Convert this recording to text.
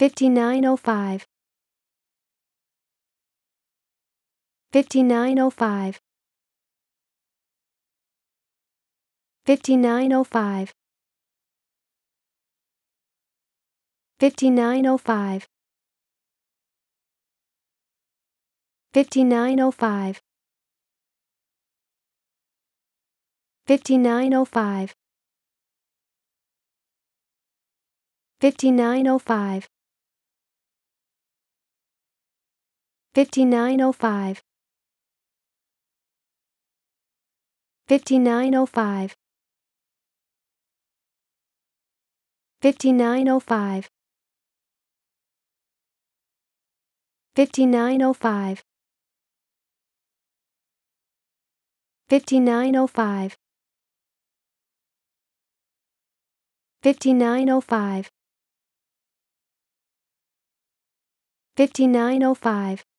5905 5905 5905 5905 5905 5905 5905 5905 5905 5905 5905 5905 5905 5905